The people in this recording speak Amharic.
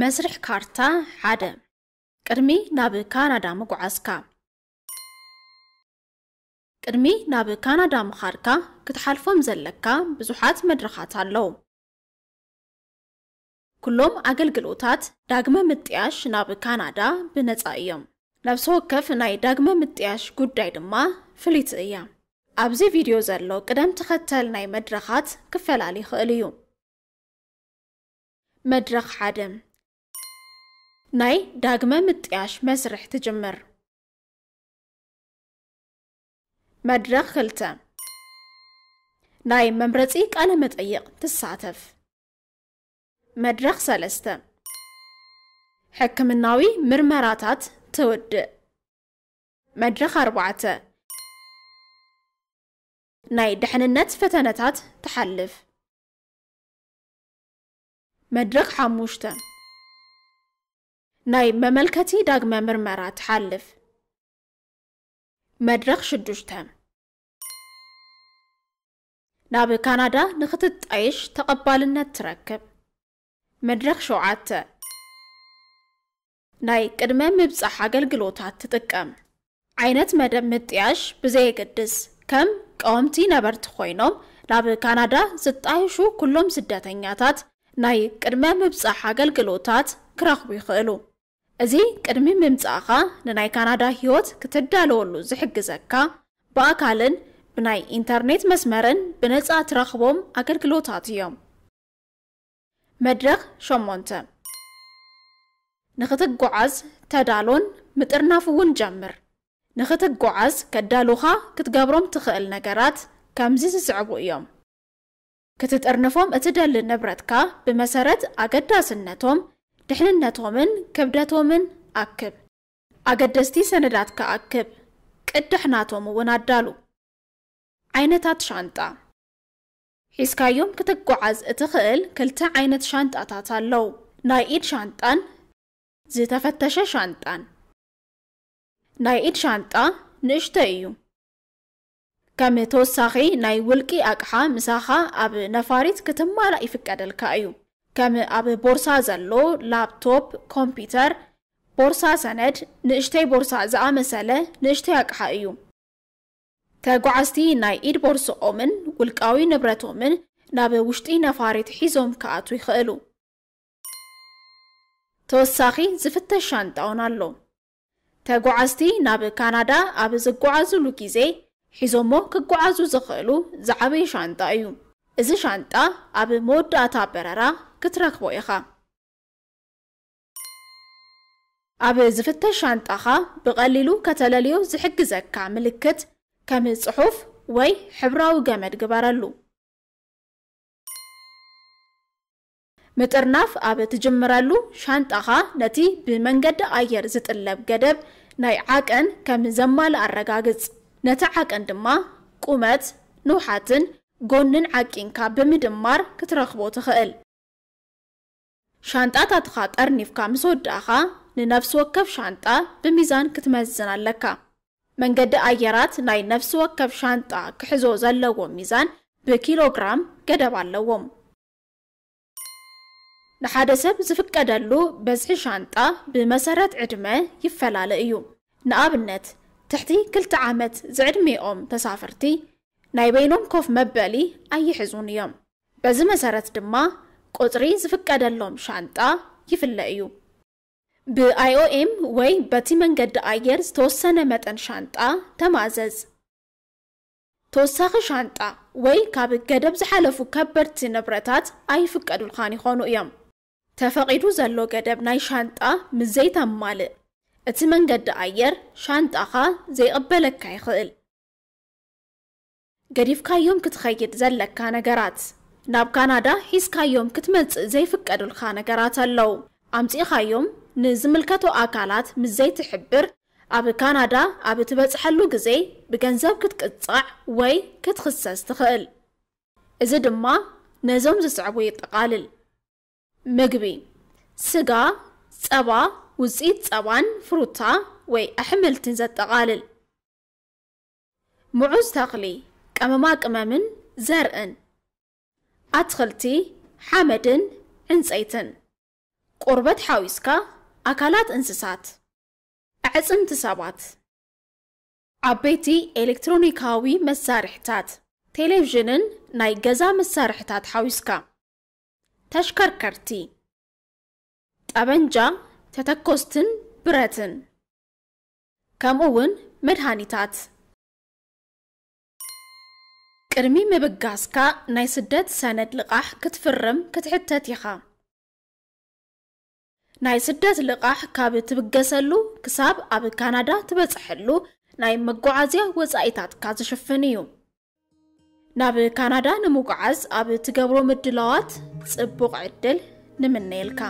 መስርሕ ካርታ ሓደ ቅድሚ ናብ ካናዳ ምጓዓዝካ ቅድሚ ናብ ካናዳ ምኻድካ ክትሓልፎም ዘለካ ብዙሓት መድረኻት ኣለዉ ኩሎም ኣገልግሎታት ዳግመ ምጥያሽ ናብ ካናዳ ብነፃ እዮም ናብ ወከፍ ናይ ዳግመ ምጥያሽ ጉዳይ ድማ ፍሊት እያ ኣብዚ ቪድዮ ዘሎ ቅደም ትኸተል ናይ መድረኻት ክፈላል ይኽእል እዩ መድረኽ ሓደ ناي داغمة متياش مسرح تجمر مدرخ خلطة ناي ممرتيك على متأيق تساتف مدرخ سلستة حكم الناوي مرمراتات تود مدرخ أربعة ناي دحننت النت فتنتات تحلف مدرخ حموشتة ናይ መመልከቲ ዳግመ ምርመራ ትሓልፍ መድረኽ ሽዱሽተ ናብ ካናዳ ንኽትጣይሽ ተቐባልነት ትረክብ መድረኽ ሸውዓተ ናይ ቅድመ ምብፃሕ ኣገልግሎታት ትጥቀም ዓይነት መደብ ምጥያሽ ብዘየግድስ ከም ቀወምቲ ነበርቲ ኮይኖም ናብ ካናዳ ዝጣየሹ ኩሎም ስደተኛታት ናይ ቅድመ ምብፃሕ ኣገልግሎታት ክረኽቡ ይኽእሉ እዚ ቅድሚ ምምፃእኻ ንናይ ካናዳ ህይወት ክትዳለወሉ ዝሕግዘካ ብኣካልን ብናይ ኢንተርኔት መስመርን ብነፃ ትረኽቦም ኣገልግሎታት እዮም መድረኽ 8 ንኽትጓዓዝ ተዳሎን ምጥርናፍ እውን ጀምር ንኽትጓዓዝ ከዳሉኻ ክትገብሮም ትኽእል ነገራት ከምዚ ዝስዕቡ እዮም ክትጥርንፎም እትደሊ ንብረትካ ብመሰረት ኣገዳስነቶም ድሕንነቶምን ክብደቶምን ኣክብ ኣገደስቲ ሰነዳት ከኣክብ ቅድሕናቶም እውን ኣዳሉ ዓይነታት ሻንጣ ሒዝካዮም ክትጓዓዝ እትኽእል ክልተ ዓይነት ሻንጣታት ኣለዉ ናይ ኢድ ሻንጣን ዝተፈተሸ ሻንጣን ናይ ኢድ ሻንጣ ንእሽቶ እዩ ከም ተወሳኺ ናይ ውልቂ ኣቕሓ ምሳኻ ኣብ ነፋሪት ክትማላእ ይፍቀደልካ እዩ ከም ኣብ ቦርሳ ዘሎ ላፕቶፕ ኮምፒተር ቦርሳ ሰነድ ንእሽተይ ቦርሳ ዝኣመሰለ ንእሽተይ ኣቕሓ እዩ ተጓዓዝቲ ናይ ኢድ ቦርስኦምን ውልቃዊ ንብረቶምን ናብ ውሽጢ ነፋሪት ሒዞም ክኣቱ ይኽእሉ ተወሳኺ ዝፍተሽ ሻንጣውን ኣሎ ተጓዓዝቲ ናብ ካናዳ ኣብ ዝጓዓዝሉ ግዜ ሒዞሞ ክጓዓዙ ዝኽእሉ ዝዓበየ ሻንጣ እዩ እዚ ሻንጣ ኣብ መወዳእታ በረራ ክትረክቦ ኢኻ ኣብ ዝፍተሽ ሻንጣኻ ብቐሊሉ ከተለልዮ ዝሕግዘካ ምልክት ከም ጽሑፍ ወይ ሕብራዊ ገመድ ግበረሉ ምጥርናፍ ኣብ ትጅምረሉ ሻንጣኻ ነቲ ብመንገዲ ኣየር ዝጥለብ ገደብ ናይ ዓቀን ከም ዘማል ኣረጋግጽ ነቲ ዓቀን ድማ ቁመት ንውሓትን ጎንን ዓቂንካ ብምድማር ክትረኽቦ ትኽእል ሻንጣ ሻንጣታትኻ ጠርኒፍካ ምስ ወዳእኻ ንነፍሲ ወከፍ ሻንጣ ብሚዛን ክትመዝን ኣለካ መንገዲ ኣየራት ናይ ነፍሲ ወከፍ ሻንጣ ክሕዞ ዘለዎ ሚዛን ብኪሎግራም ገደብ ኣለዎም ንሓደ ሰብ ዝፍቀደሉ በዝሒ ሻንጣ ብመሰረት ዕድመ ይፈላለ እዩ ንኣብነት ትሕቲ 2ልተ ዓመት ዝዕድሚኦም ተሳፍርቲ ናይ በይኖም ኮፍ መበሊ ኣይሕዙን እዮም በዚ መሰረት ድማ ቁፅሪ ዝፍቀደሎም ሻንጣ ይፍለ እዩ ብኣይኦኤም ወይ በቲ መንገዲ ኣየር ዝተወሰነ መጠን ሻንጣ ተማዘዝ ተወሳኺ ሻንጣ ወይ ካብ ገደብ ዝሓለፉ ከበድቲ ንብረታት ኣይፍቀዱልኻን ይኾኑ እዮም ተፈቒዱ ዘሎ ገደብ ናይ ሻንጣ ምዘይተማልእ እቲ መንገዲ ኣየር ሻንጣኻ ዘይቕበለካ ይኽእል ገዲፍካዮም ክትኸይድ ዘለካ ነገራት ناب كندا هيس كايوم كتمت زي فكر الخانة قرات اللو عمت إخايوم نزم الكاتو آكالات مزي تحبر أبي كندا أبي تبت حلو قزي بجنزب كتقطع وي كتخصص تخيل إذا دما نزم زسعوي تقالل مقبي سقا سبا وزيد سوان فروتا وي أحمل تنزد تقالل معوز تقلي كمما كممن زرقن ኣትክልቲ ሓመድን ዕንፀይትን ቆርበት ሓዊስካ ኣካላት እንስሳት ኣዕፅምቲ ሰባት ዓበይቲ ኤሌክትሮኒካዊ መሳርሕታት ቴሌቭዥንን ናይ ገዛ መሳርሕታት ሓዊስካ ተሽከርከርቲ ጠበንጃ ተተኮስትን ብረትን ከምኡ እውን መድሃኒታት ቅድሚ ምብጋስካ ናይ ስደት ሰነድ ልቓሕ ክትፍርም ክትሕተት ኢኻ ናይ ስደት ልቓሕ ካብ ትብገሰሉ ክሳብ ኣብ ካናዳ ትበጽሐሉ ናይ መጓዓዝያ ወፃኢታትካ ዝሽፍን እዩ ናብ ካናዳ ንምጓዓዝ ኣብ ትገብሮ ምድላዋት ጽቡቕ ዕድል ንምነየልካ